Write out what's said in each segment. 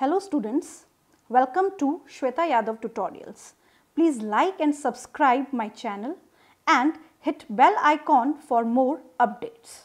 Hello students, welcome to Shweta Yadav tutorials. Please like and subscribe my channel and hit bell icon for more updates.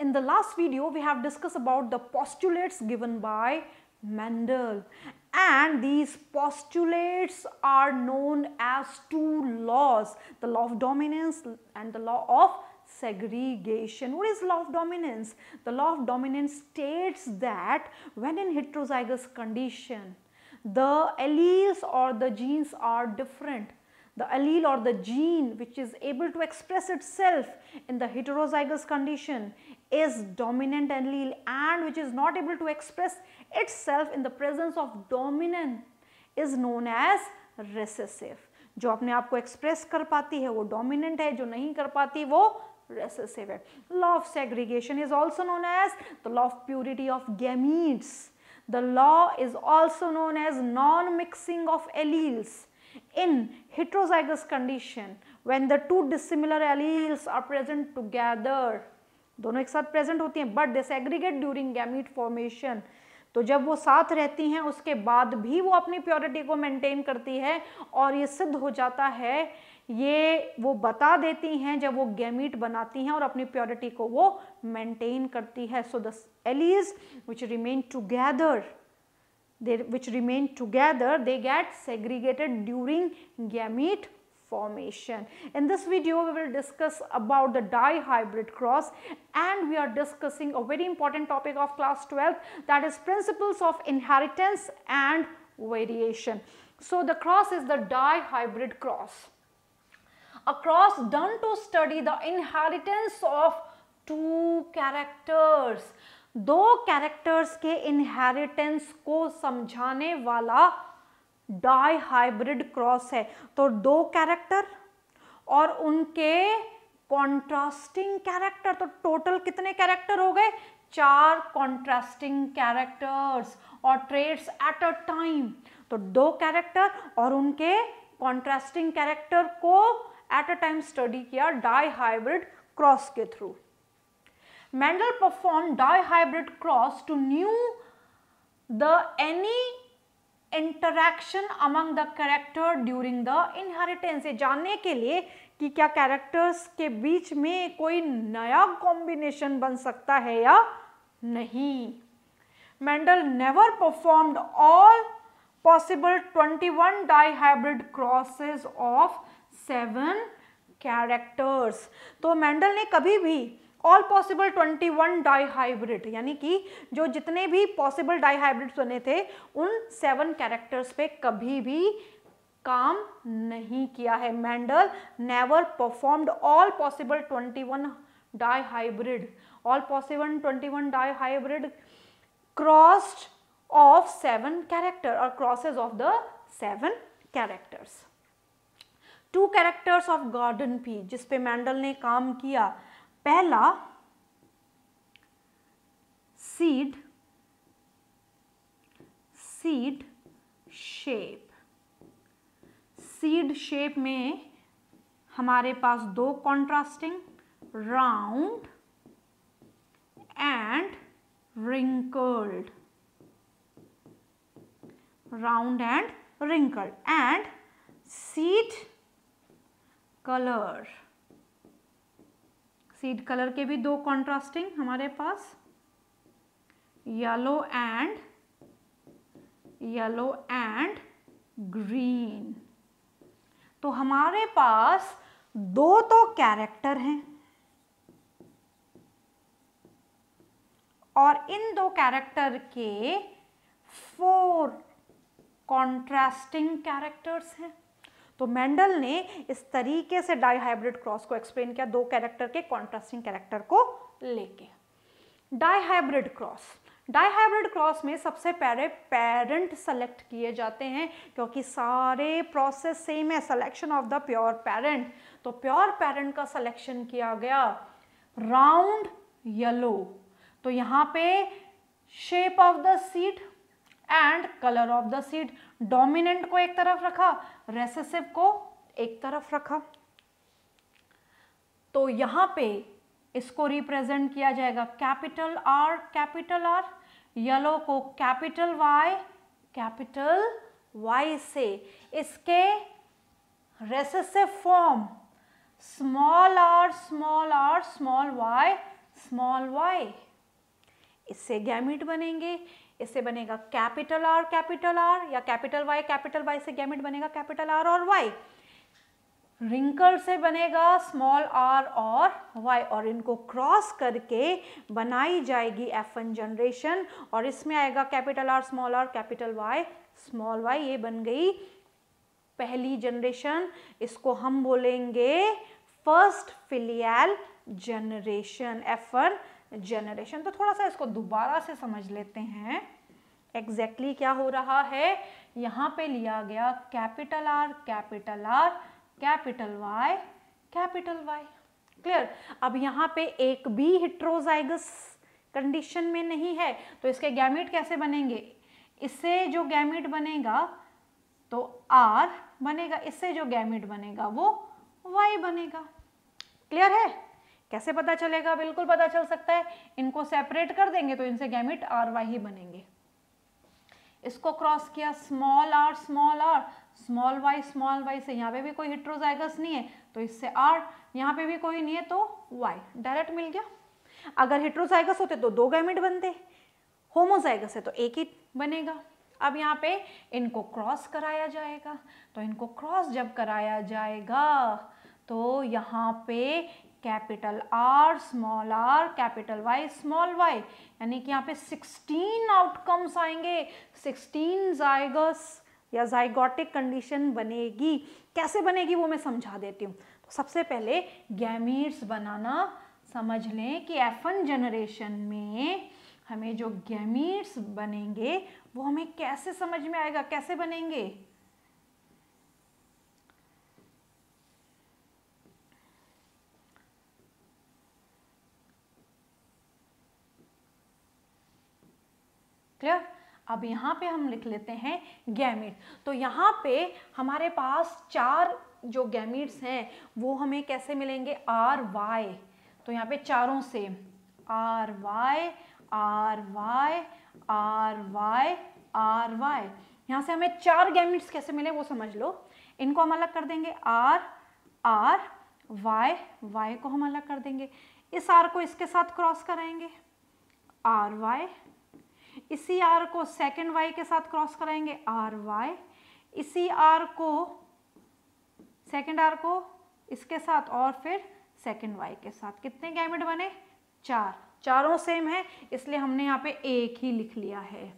In the last video, we have discussed about the postulates given by Mendel and these postulates are known as two laws, the law of dominance and the law of segregation. What is law of dominance? The law of dominance states that when in heterozygous condition, the alleles or the genes are different. The allele or the gene which is able to express itself in the heterozygous condition is dominant allele and which is not able to express itself in the presence of dominant is known as recessive. जो अपने आप को express कर पाती है वो dominant है जो नहीं कर पाती वो recessive है law of segregation is also known as the law of purity of gametes the law is also known as non mixing of alleles in heterozygous condition when the two dissimilar alleles are present together दोनों एक साथ present होती हैं but this aggregate during gamete formation तो जब वो साथ रहती हैं उसके बाद भी वो अपनी प्योरिटी को मेंटेन करती है और ये सिद्ध हो जाता है ये वो बता देती हैं जब वो गैमीट बनाती हैं और अपनी प्योरिटी को वो मेंटेन करती है so the alleles which remain together which remain together they get segregated during gamete formation. In this video, we will discuss about the dihybrid cross and we are discussing a very important topic of class 12 that is principles of inheritance and variation. So, the cross is the dihybrid cross. across done to study the inheritance of two characters. दो characters के inheritance को समझाने वाला die dihybrid cross है तो दो character और उनके कॉन्ट्रास्टिंग कैरेक्टर तो टोटल कितने कैरेक्टर हो गए चार कॉन्ट्रास्टिंग कैरेक्टर्स और ट्रेड्स एट अ टाइम तो दो कैरेक्टर और उनके कॉन्ट्रास्टिंग कैरेक्टर को एट अ टाइम स्टडी किया डाई हाइब्रिड क्रॉस के through Mendel perform dihybrid cross to know the any interaction among the character during the inheritance ये जानने के लिए कि क्या कैरेक्टर्स के बीच में कोई नया कॉम्बिनेशन बन सकता है या नहीं Mendel never performed all possible twenty one dihybrid crosses of seven characters तो मेंडल ने कभी भी ऑल पॉसिबल 21 वन डाईहाइब्रिड यानी कि जो जितने भी पॉसिबल डाईहाइब्रिड्स बने थे उन सेवन कैरेक्टर्स पे कभी भी काम नहीं किया है Mendel never performed all possible 21 one dihybrid all possible 21 one dihybrid crossed of seven character और crosses of the seven characters two characters of garden pea जिस पे मैंडल ने काम किया पहला seed seed shape seed shape में हमारे पास दो contrasting round and wrinkled round and wrinkled and seed colour seed colour के भी दो कॉन्ट्रास्टिंग हमारे पास yellow and yellow and green तो हमारे पास दो तो कैरेक्टर हैं और इन दो कैरेक्टर के फोर कॉन्ट्रास्टिंग कैरेक्टर्स हैं तो मेंडल ने इस तरीके से डाईहाइब्रिड क्रॉस को एक्सप्लेन किया दो कैरेक्टर के कॉन्ट्रास्टिंग कैरेक्टर को लेके डाईहाइब्रिड क्रॉस डाईहाइब्रिड क्रॉस में सबसे पहले पेरेंट सेलेक्ट किए जाते हैं क्योंकि सारे प्रोसेस सेम है selection of the pure parent तो प्योर पेरेंट का सिलेक्शन किया गया राउंड येलो तो यहाँ पे shape of the seed and colour of the seed dominant को एक तरफ रखा रेसेसिव को एक तरफ रखा तो यहां पे इसको रिप्रेजेंट किया जाएगा capital R capital R yellow को कैपिटल वाई कैपिटल वाई से इसके recessive form small R small R small Y small Y इससे गैमिट बनेंगे इससे बनेगा कैपिटल आर कैपिटल आर या कैपिटल वाई कैपिटल वाई से गैमिट बनेगा कैपिटल आर और वाई रिंकल से बनेगा स्मॉल आर और वाई और इनको क्रॉस करके बनाई जाएगी एफ एन जनरेशन और इसमें आएगा capital R small are capital Y small Y ये बन गई पहली जनरेशन इसको हम बोलेंगे first filial generation F N generation तो थोड़ा सा इसको दोबारा से समझ लेते हैं एग्जैक्टली exactly क्या हो रहा है यहाँ पे लिया गया capital R capital R capital Y capital Y clear अब यहाँ पे एक भी हिट्रोजाइगस कंडीशन में नहीं है तो इसके गैमिट कैसे बनेंगे इससे जो गैमिट बनेगा तो आर बनेगा इससे जो गैमिट बनेगा वो वाई बनेगा क्लियर है कैसे पता चलेगा बिल्कुल पता चल सकता है इनको सेपरेट कर देंगे तो इनसे गैमिट आर वाई ही बनेंगे इसको क्रॉस किया small R small R small Y small Y से यहाँ पे भी कोई हिट्रोजाइगस नहीं है तो इससे आर यहाँ पे भी कोई नहीं है तो वाई डायरेक्ट मिल गया अगर हिट्रोजाइगस होते तो दो गैमिट बनते होमोजाइगस है तो एक ही बनेगा अब यहाँ पे इनको क्रॉस कराया जाएगा तो इनको क्रॉस जब कराया जाएगा तो यहाँ पे capital R small are capital Y small Y यानी कि यहाँ पे 16 आउटकम्स आएंगे 16 जाइगस या जाइगोटिक कंडीशन बनेगी कैसे बनेगी वो मैं समझा देती हूँ तो सबसे पहले गैमीट्स बनाना समझ लें कि एन जनरेशन में हमें जो गैमीट्स बनेंगे वो हमें कैसे समझ में आएगा कैसे बनेंगे अब यहाँ पे हम लिख लेते हैं गैमिट तो यहाँ पे हमारे पास चार जो गैमिट्स हैं वो हमें कैसे मिलेंगे आर वाई तो यहाँ पे चारों से R Y R Y R Y R Y यहाँ से हमें चार गैमिट्स कैसे मिले वो समझ लो इनको हम अलग कर देंगे आर आर वाई वाई को हम अलग कर देंगे इस आर को इसके साथ क्रॉस कराएंगे आर वाई इसी आर को सेकेंड वाई के साथ क्रॉस कराएंगे आर वाई इसी आर को सेकेंड आर को इसके साथ और फिर सेकेंड वाई के साथ कितने गैमेट बने चार चारों सेम है इसलिए हमने यहाँ पे एक ही लिख लिया है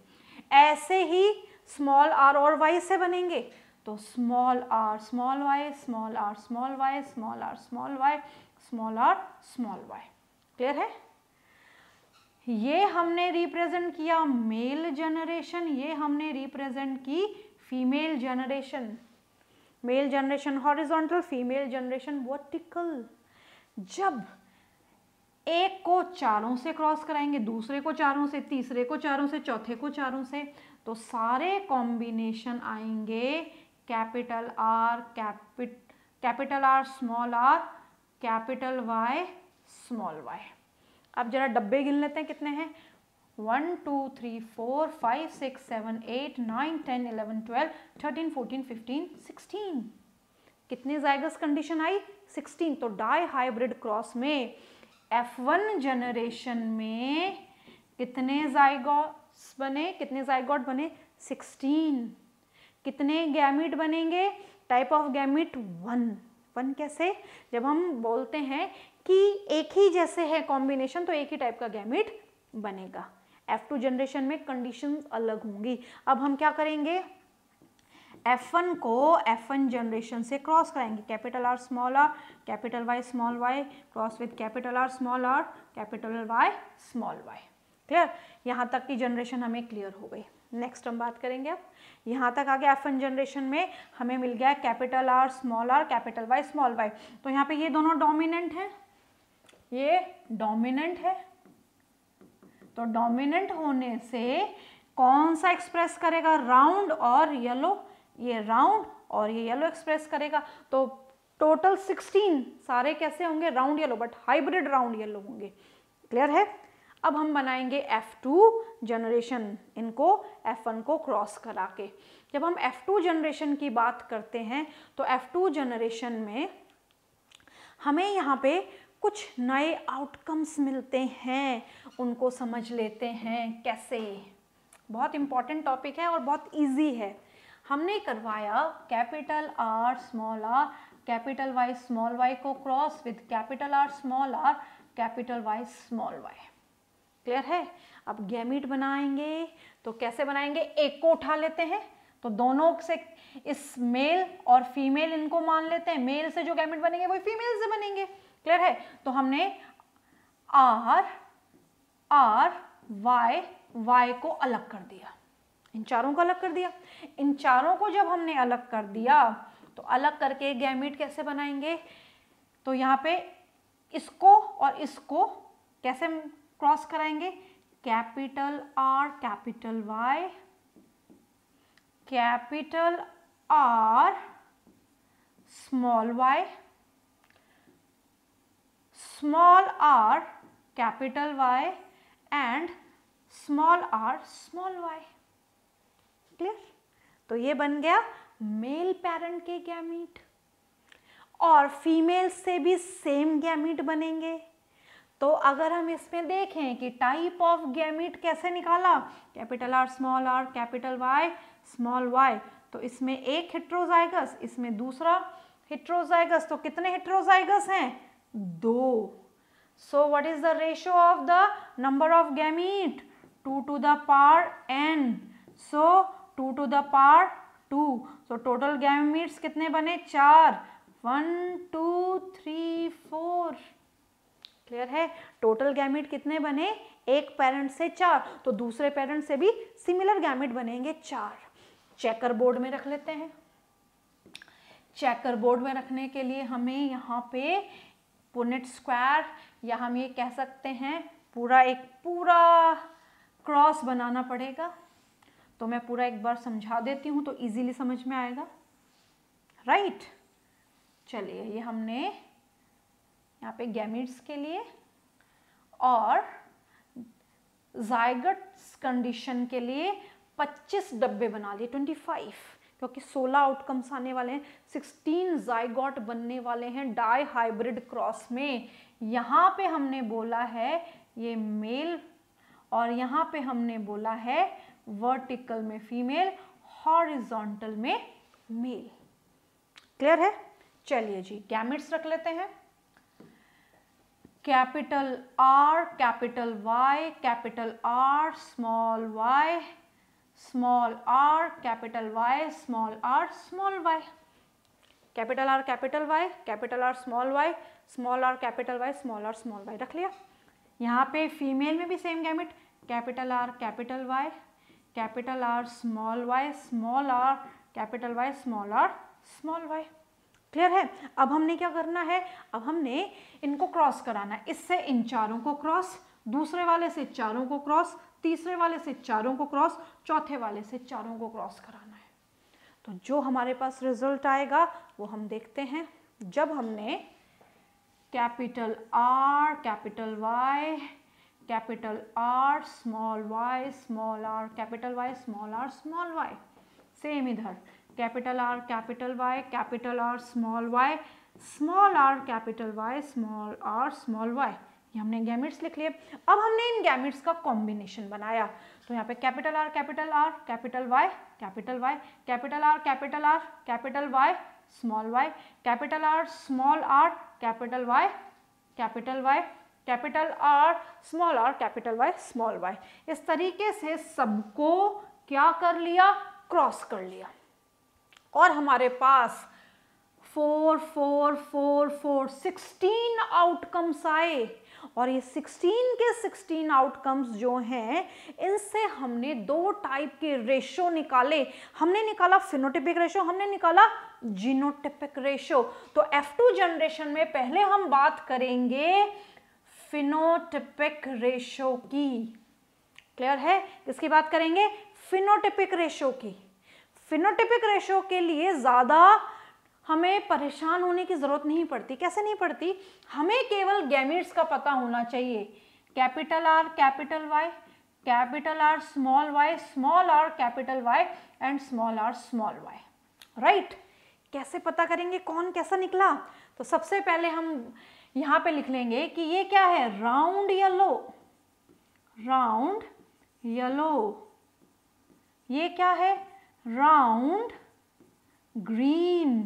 ऐसे ही स्मॉल आर और वाई से बनेंगे तो small R small Y small R small Y small R small Y small R small Y clear है ये हमने रिप्रेजेंट किया मेल जनरेशन ये हमने रिप्रेजेंट की female generation male generation horizontal female generation vertical जब एक को चारों से क्रॉस कराएंगे दूसरे को चारों से तीसरे को चारों से चौथे को चारों से तो सारे कॉम्बिनेशन आएंगे capital R capital capital R small are capital Y small Y अब जरा डब्बे गिन लेते हैं कितने हैं one two three four five six seven eight nine ten eleven twelve thirteen fourteen fifteen sixteen कितने जायगस कंडीशन आई सिक्सटीन तो डाई हाइब्रिड क्रॉस में एफ वन जनरेशन में कितने जाइगॉट्स बने कितने जाइगॉट बने सिक्सटीन कितने गैमिट बनेंगे type of gamete one one कैसे जब हम बोलते हैं कि एक ही जैसे है कॉम्बिनेशन तो एक ही टाइप का गैमिट बनेगा F2 जनरेशन में कंडीशन अलग होंगी अब हम क्या करेंगे F1 को F1 जनरेशन से क्रॉस कराएंगे capital R small are capital Y small Y cross with capital R small are capital Y small Y clear यहाँ तक की जनरेशन हमें क्लियर हो गई नेक्स्ट हम बात करेंगे अब यहाँ तक आ गया एफ जनरेशन में हमें मिल गया capital R small are capital Y small Y तो यहाँ पे ये दोनों डोमिनेंट हैं ये डोमिनेंट है तो डोमिनेंट होने से कौन सा एक्सप्रेस करेगा राउंड और येलो ये राउंड और ये येलो एक्सप्रेस करेगा तो टोटल 16 सारे कैसे होंगे round yellow but hybrid round yellow होंगे क्लियर है अब हम बनाएंगे F2 जनरेशन इनको F1 को क्रॉस करा के जब हम F2 जनरेशन की बात करते हैं तो F2 जनरेशन में हमें यहाँ पे कुछ नए आउटकम्स मिलते हैं उनको समझ लेते हैं कैसे बहुत इम्पॉर्टेंट टॉपिक है और बहुत इजी है हमने करवाया capital R small are capital Y small Y को cross with capital R small are capital Y small Y clear है अब गैमिट बनाएंगे तो कैसे बनाएंगे एक को उठा लेते हैं तो दोनों से इस मेल और फीमेल इनको मान लेते हैं मेल से जो गैमिट बनेंगे वही फीमेल से बनेंगे क्लियर है तो हमने आर आर वाई वाई को अलग कर दिया इन चारों को अलग कर दिया इन चारों को जब हमने अलग कर दिया तो अलग करके गैमिट कैसे बनाएंगे तो यहाँ पे इसको और इसको कैसे क्रॉस कराएंगे capital R capital Y capital R small Y small r capital Y and small r small y clear तो ये बन गया मेल पेरेंट के गैमीट और फीमेल से भी सेम गैमिट बनेंगे तो अगर हम इसमें देखें कि टाइप ऑफ गैमिट कैसे निकाला capital R small are capital Y small Y तो इसमें एक हिट्रोजाइगस इसमें दूसरा हिट्रोजाइगस तो कितने हिट्रोजाइगस हैं दो so what is the ratio of the number of gamete two to the power N so two to the power two so total gametes कितने बने चार one two three four clear है total gamete कितने बने एक parent से चार तो दूसरे पेरेंट से भी सिमिलर गैमिट बनेंगे चार चेकर बोर्ड में रख लेते हैं चेकर बोर्ड में रखने के लिए हमें यहाँ पे पुनिट स्क्वायर या हम ये कह सकते हैं पूरा एक पूरा क्रॉस बनाना पड़ेगा तो मैं पूरा एक बार समझा देती हूँ तो इजीली समझ में आएगा राइट right? चलिए ये हमने यहाँ पे गैमिट्स के लिए और जायगट्स कंडीशन के लिए 25 डब्बे बना लिए 25 क्योंकि 16 आउटकम्स आने वाले हैं 16 जाइगॉट बनने वाले हैं डाई हाइब्रिड क्रॉस में यहाँ पे हमने बोला है ये मेल और यहाँ पे हमने बोला है वर्टिकल में फीमेल हॉरिजॉन्टल में मेल क्लियर है चलिए जी गैमिट्स रख लेते हैं capital R capital Y capital R small Y small are capital Y small R small Y capital R capital Y capital R small Y small are capital Y small r small y रख लिया यहाँ पे female में भी same gamete capital R capital Y capital R small Y small are capital Y small R small Y clear है अब हमने क्या करना है अब हमने इनको क्रॉस कराना है इससे इन चारों को क्रॉस दूसरे वाले से चारों को क्रॉस तीसरे वाले से चारों को क्रॉस चौथे वाले से चारों को क्रॉस कराना है तो जो हमारे पास रिजल्ट आएगा वो हम देखते हैं जब हमने capital R capital Y capital R small Y small are capital Y small R small Y same इधर capital R capital Y capital R small Y small are capital Y small R small Y ये हमने gametes लिख लिए अब हमने इन gametes का combination बनाया तो यहाँ पे capital R capital R capital Y capital Y capital R capital R capital Y small Y capital R small are capital Y capital Y capital R small are capital Y small Y इस तरीके से सबको क्या कर लिया cross कर लिया और हमारे पास four four four four sixteen outcomes आए और ये 16 के 16 आउटकम्स जो हैं इनसे हमने दो टाइप के रेशो निकाले हमने निकाला फिनोटिपिक रेशो हमने निकाला जीनोटिपिक रेशो तो F2 जनरेशन में पहले हम बात करेंगे फिनोटिपिक रेशो की क्लियर है किसकी बात करेंगे फिनोटिपिक रेशो की फिनोटिपिक रेशो के लिए ज़्यादा हमें परेशान होने की ज़रूरत नहीं पड़ती कैसे नहीं पड़ती हमें केवल गैमिट्स का पता होना चाहिए capital R capital Y capital R small Y small are capital Y and small R small Y right कैसे पता करेंगे कौन कैसा निकला तो सबसे पहले हम यहाँ पे लिख लेंगे कि ये क्या है राउंड येलो राउंड येलो ये क्या है round green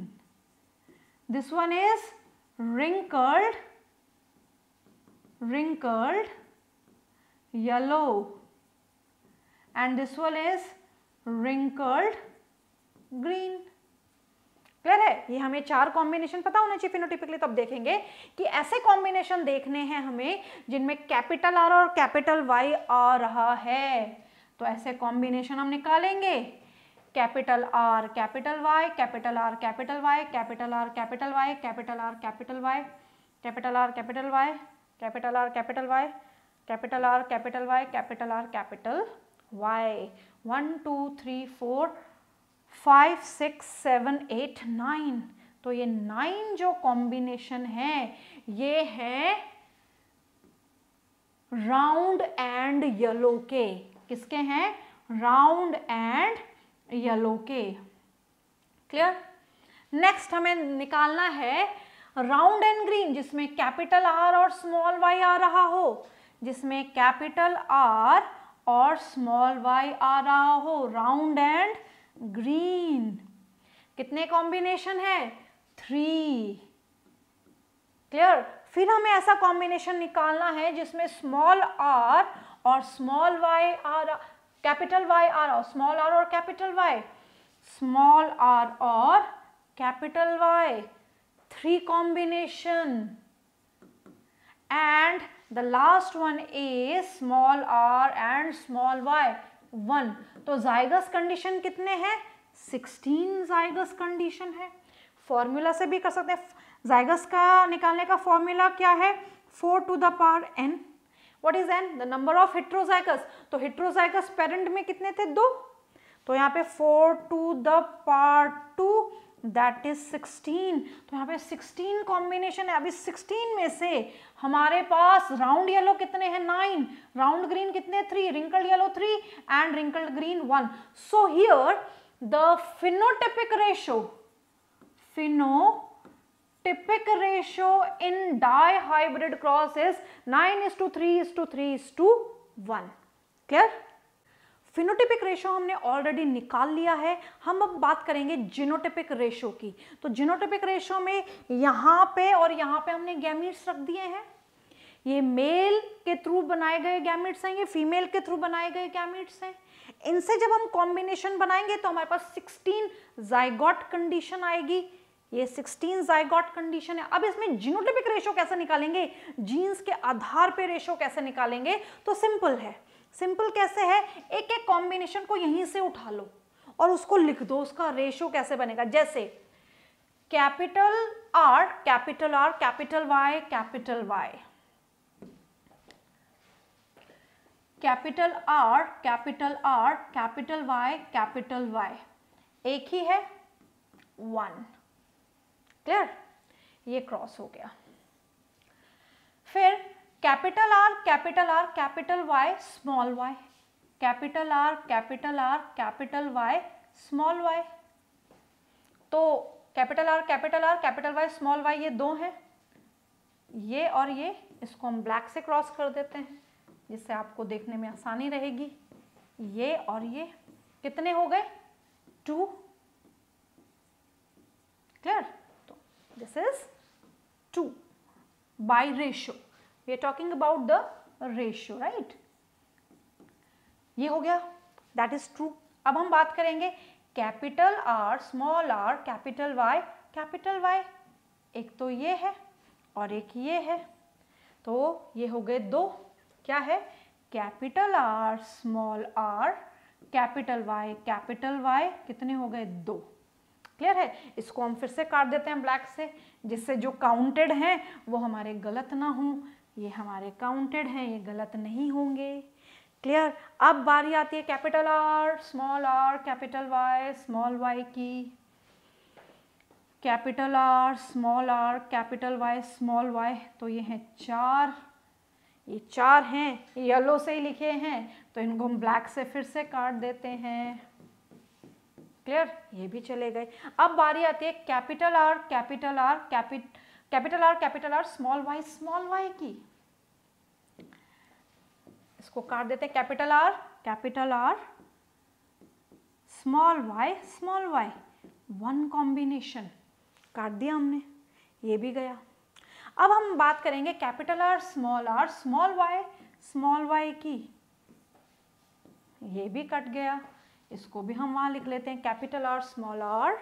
This one is wrinkled, wrinkled, yellow. And this one is wrinkled, green. Clear है ये हमें चार कॉम्बिनेशन पता होना चाहिए फिनोटिपिकली तो अब देखेंगे कि ऐसे कॉम्बिनेशन देखने हैं हमें जिनमें कैपिटल आर और कैपिटल वाई आ रहा है तो ऐसे कॉम्बिनेशन हम निकालेंगे capital R capital Y capital R capital Y capital R capital Y capital R capital Y capital R capital Y capital R capital Y capital R capital Y capital R capital Y one two three four five six seven eight nine तो ये nine जो combination है ये है round and yellow के किसके हैं round and yellow के क्लियर नेक्स्ट हमें निकालना है राउंड एंड ग्रीन जिसमें कैपिटल आर और स्मॉल वाई आ रहा हो जिसमें कैपिटल आर और स्मॉल वाई आ रहा हो राउंड एंड ग्रीन कितने कॉम्बिनेशन है थ्री क्लियर फिर हमें ऐसा कॉम्बिनेशन निकालना है जिसमें स्मॉल आर और स्मॉल वाई आ रहा कैपिटल वाई आर और स्मॉल आर और कैपिटल वाई स्मॉल आर और capital Y three combination and the last one is small R and small Y one तो जाइगस कंडीशन कितने हैं सिक्सटीन जाइगस कंडीशन है formula से भी कर सकते हैं जाइगस का निकालने का फॉर्मूला क्या है four to the power N what is N the number of heterozygous तो हिट्रोजाइकस पेरेंट में कितने थे दो तो यहाँ पे four to the part two that is sixteen तो यहाँ पे सिक्सटीन कॉम्बिनेशन है अभी सिक्सटीन में से हमारे पास राउंड येलो कितने हैं नाइन राउंड ग्रीन कितने three wrinkled yellow three and wrinkled green one so here the phenotypic ratio phenotypic ratio in dihybrid cross is nine is to three is to three is to one clear phenotypic ratio हमने already निकाल लिया है हम अब बात करेंगे genotypic ratio की तो जिनोटिपिक रेशो में यहाँ पे और यहाँ पे हमने गैमिट्स रख दिए हैं ये मेल के थ्रू बनाए गए गैमिट्स हैं ये फीमेल के थ्रू बनाए गए गैमिट्स हैं इनसे जब हम कॉम्बिनेशन बनाएंगे तो हमारे पास 16 जाइगॉट कंडीशन आएगी ये 16 जाइगॉट कंडीशन है अब इसमें जीनोटिपिक रेशो कैसे निकालेंगे जीन्स के आधार पे रेशो कैसे निकालेंगे तो सिंपल है सिंपल कैसे है एक एक कॉम्बिनेशन को यहीं से उठा लो और उसको लिख दो उसका रेशो कैसे बनेगा जैसे capital R capital R capital Y capital Y capital R capital R capital Y capital Y एक ही है वन क्लियर ये क्रॉस हो गया फिर capital R capital R capital Y small Y capital R capital R capital Y small Y तो capital R capital R capital Y small Y ये दो हैं ये और ये इसको हम ब्लैक से क्रॉस कर देते हैं जिससे आपको देखने में आसानी रहेगी ये और ये कितने हो गए two clear This is 2 by ratio. We are talking about the ratio, right? ये हो गया दैट इज ट्रू अब हम बात करेंगे capital R small are capital Y capital Y एक तो ये है और एक ये है तो ये हो गए दो क्या है capital R small are capital Y capital Y कितने हो गए दो क्लियर है इसको हम फिर से काट देते हैं ब्लैक से जिससे जो काउंटेड हैं वो हमारे गलत ना हों ये हमारे काउंटेड हैं ये गलत नहीं होंगे क्लियर अब बारी आती है capital R small are capital Y small Y की capital R small are capital Y small Y तो ये हैं चार ये चार हैं येलो से ही लिखे हैं तो इनको हम ब्लैक से फिर से काट देते हैं क्लियर ये भी चले गए अब बारी आती है capital R capital R capital capital R capital R small Y small Y की इसको काट देते हैं capital R capital R small Y small Y one combination काट दिया हमने ये भी गया अब हम बात करेंगे capital R small R small Y small Y की ये भी कट गया इसको भी हम वहाँ लिख लेते हैं capital R small are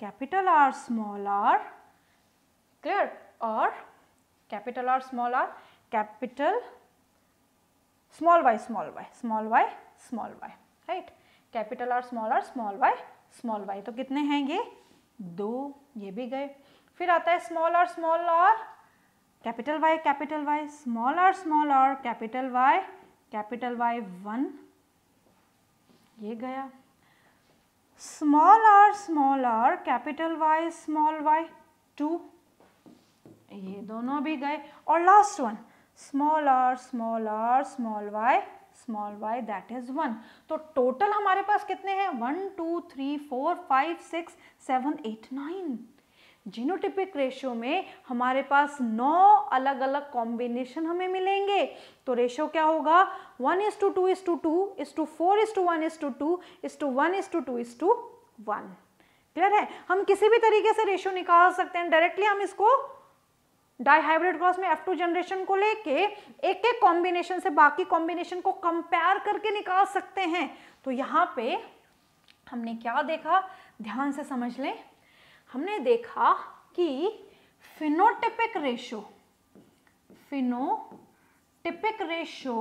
capital R small R clear और capital R small are capital small Y small Y small Y small Y right capital R small R small Y small Y तो कितने हैं ये दो ये भी गए फिर आता है small R small are capital Y capital Y small R small are capital Y capital Y one ये गया small R small are capital Y small Y two ये दोनों भी गए और last one small R small R small Y small Y that is one तो total हमारे पास कितने हैं one two three four five six seven eight nine genotypic ratio में हमारे पास नौ अलग अलग कॉम्बिनेशन हमें मिलेंगे तो रेशो क्या होगा one is to two is to two is to four is to one is to two is to one is to two is to one clear है हम किसी भी तरीके से रेशो निकाल सकते हैं डायरेक्टली हम इसको डाईहाइब्रिड क्रॉस में एफ टू जनरेशन को लेके एक एक कॉम्बिनेशन से बाकी कॉम्बिनेशन को कंपेयर करके निकाल सकते हैं तो यहाँ पे हमने क्या देखा ध्यान से समझ लें हमने देखा कि phenotypic ratio phenotypic ratio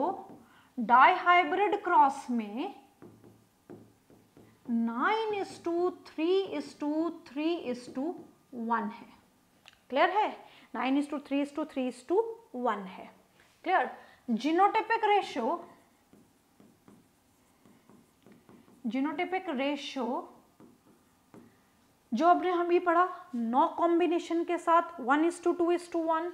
dihybrid cross में nine is to three is to three is to one है क्लियर है nine is to three is to three is to one है clear genotypic ratio genotypic ratio जो अपने हम ये पढ़ा नौ कॉम्बिनेशन के साथ one is to two is to one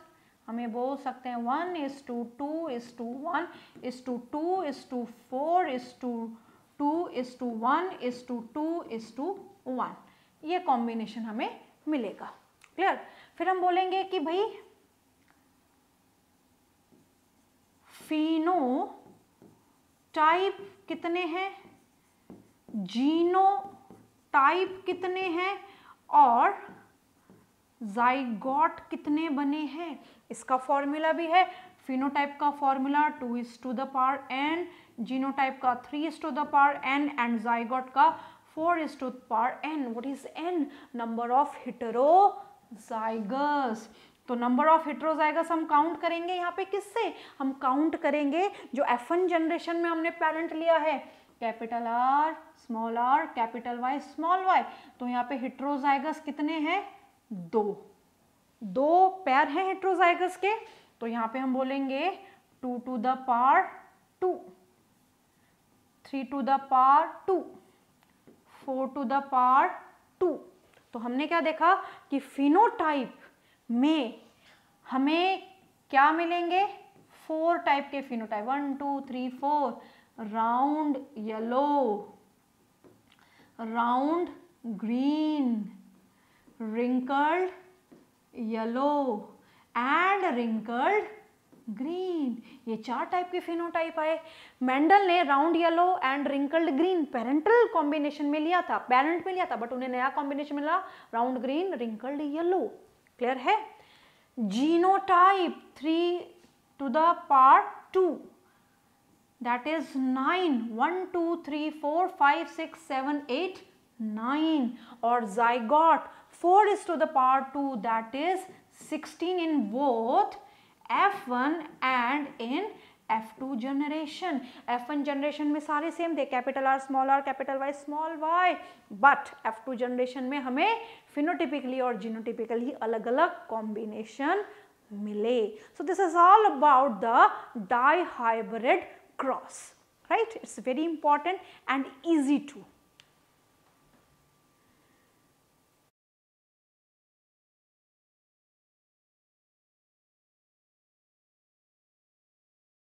हमें बोल सकते हैं one is to two is to one is to two is to four is to two is to one is to two is to one ये combination हमें मिलेगा clear फिर हम बोलेंगे कि भाई फिनो टाइप कितने हैं जीनो टाइप कितने हैं और जाइगॉट कितने बने हैं इसका फॉर्मूला भी है फिनोटाइप का formula two is to the power n genotype का three is to the power n and zygote का four is to power n what is n number of heterozygous तो नंबर ऑफ हिटरोजाइगस हम count करेंगे यहाँ पे किससे हम count करेंगे जो एफ जनरेशन में हमने पेरेंट लिया है capital R small are capital Y small Y तो यहाँ पे हिट्रोजाइगस कितने हैं दो दो पैर हैं हिट्रोजाइगस के तो यहाँ पे हम बोलेंगे two to the power two three to the power two four to the power two तो हमने क्या देखा कि फिनोटाइप में हमें क्या मिलेंगे फोर टाइप के phenotype one two three four round yellow round green wrinkled yellow and wrinkled green ये चार टाइप के फिनोटाइप आए मेंडल ने round yellow and wrinkled green parental combination में लिया था पेरेंट में लिया था बट उन्हें नया कॉम्बिनेशन मिला round green wrinkled yellow clear है genotype three to the part two that is 9 1 2 3 4 5 6 7 8 9 or zygote 4 is to the power 2 that is 16 in both f1 and in f2 generation f1 generation mein sare same they capital r small r capital y small y but f2 generation mein hame phenotypically or genotypically alag alag combination Malay. So, this is all about the dihybrid cross, right? It is very important and easy to